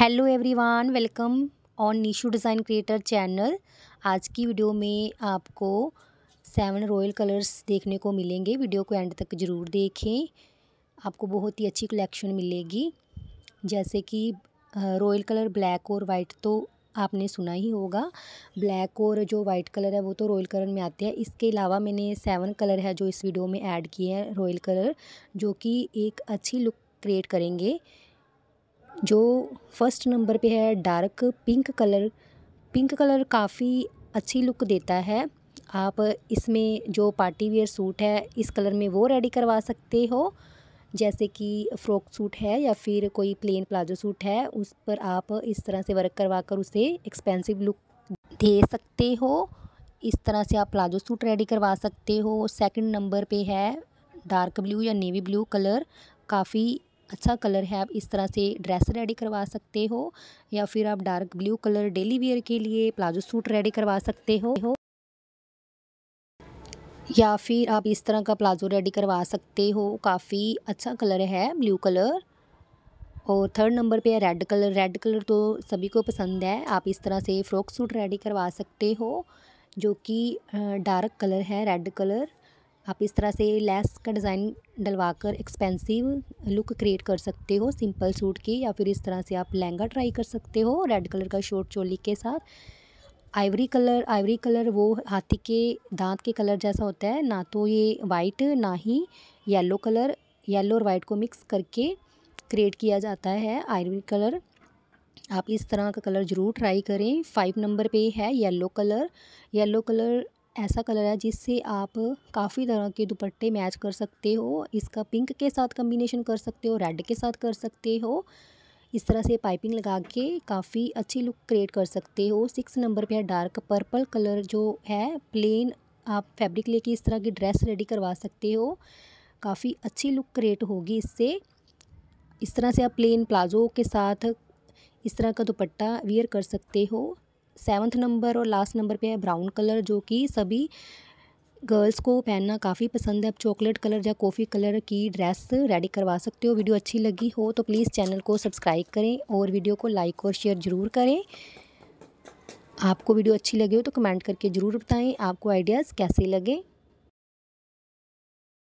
hello everyone welcome on Nishu design creator channel आज की video में आपको सेवन रॉयल कलर्स देखने को मिलेंगे वीडियो को एंड तक ज़रूर देखें आपको बहुत ही अच्छी कलेक्शन मिलेगी जैसे कि रॉयल कलर ब्लैक और वाइट तो आपने सुना ही होगा ब्लैक और जो वाइट कलर है वो तो रॉयल कलर में आते हैं इसके अलावा मैंने सेवन कलर है जो इस वीडियो में ऐड किए हैं रॉयल कलर जो कि एक अच्छी लुक क्रिएट करेंगे जो फर्स्ट नंबर पे है dark pink colour pink colour काफ़ी अच्छी लुक देता है आप इसमें जो पार्टी वेयर सूट है इस कलर में वो रेडी करवा सकते हो जैसे कि फ्रॉक सूट है या फिर कोई प्लेन प्लाजो सूट है उस पर आप इस तरह से वर्क करवा कर उसे एक्सपेंसिव लुक दे सकते हो इस तरह से आप प्लाजो सूट रेडी करवा सकते हो सेकंड नंबर पे है डार्क ब्लू या नेवी ब्लू कलर काफ़ी अच्छा कलर है आप इस तरह से ड्रेस रेडी करवा सकते हो या फिर आप dark blue colour daily wear के लिए प्लाजो सूट रेडी करवा सकते हो या फिर आप इस तरह का प्लाजो रेडी करवा सकते हो काफ़ी अच्छा कलर है ब्लू कलर और थर्ड नंबर पे है रेड कलर रेड कलर तो सभी को पसंद है आप इस तरह से फ्रॉक सूट रेडी करवा सकते हो जो कि डार्क कलर है रेड कलर आप इस तरह से लेस का डिज़ाइन डलवा कर एक्सपेंसिव लुक क्रिएट कर सकते हो सिंपल सूट की या फिर इस तरह से आप लहंगा ट्राई कर सकते हो रेड कलर का शॉर्ट चोली के साथ आइवरी कलर आइवरी कलर वो हाथी के दांत के कलर जैसा होता है ना तो ये वाइट ना ही येलो कलर येलो और वाइट को मिक्स करके क्रिएट किया जाता है आइवरी कलर आप इस तरह का कलर ज़रूर ट्राई करें फाइव नंबर पे है येलो कलर येलो कलर ऐसा कलर है जिससे आप काफ़ी तरह के दुपट्टे मैच कर सकते हो इसका पिंक के साथ कम्बिनेशन कर सकते हो रेड के साथ कर सकते हो इस तरह से पाइपिंग लगा के काफ़ी अच्छी लुक क्रिएट कर सकते हो सिक्स नंबर पे है डार्क पर्पल कलर जो है प्लेन आप फैब्रिक लेके इस तरह की ड्रेस रेडी करवा सकते हो काफ़ी अच्छी लुक क्रिएट होगी इससे इस तरह से आप प्लेन प्लाजो के साथ इस तरह का दुपट्टा वियर कर सकते हो सेवन्थ नंबर और लास्ट नंबर पे है ब्राउन कलर जो कि सभी गर्ल्स को पहनना काफ़ी पसंद है आप चॉकलेट कलर या कॉफ़ी कलर की ड्रेस रेडी करवा सकते हो वीडियो अच्छी लगी हो तो प्लीज़ चैनल को सब्सक्राइब करें और वीडियो को लाइक और शेयर ज़रूर करें आपको वीडियो अच्छी लगी हो तो कमेंट करके ज़रूर बताएं आपको आइडियाज़ कैसे लगें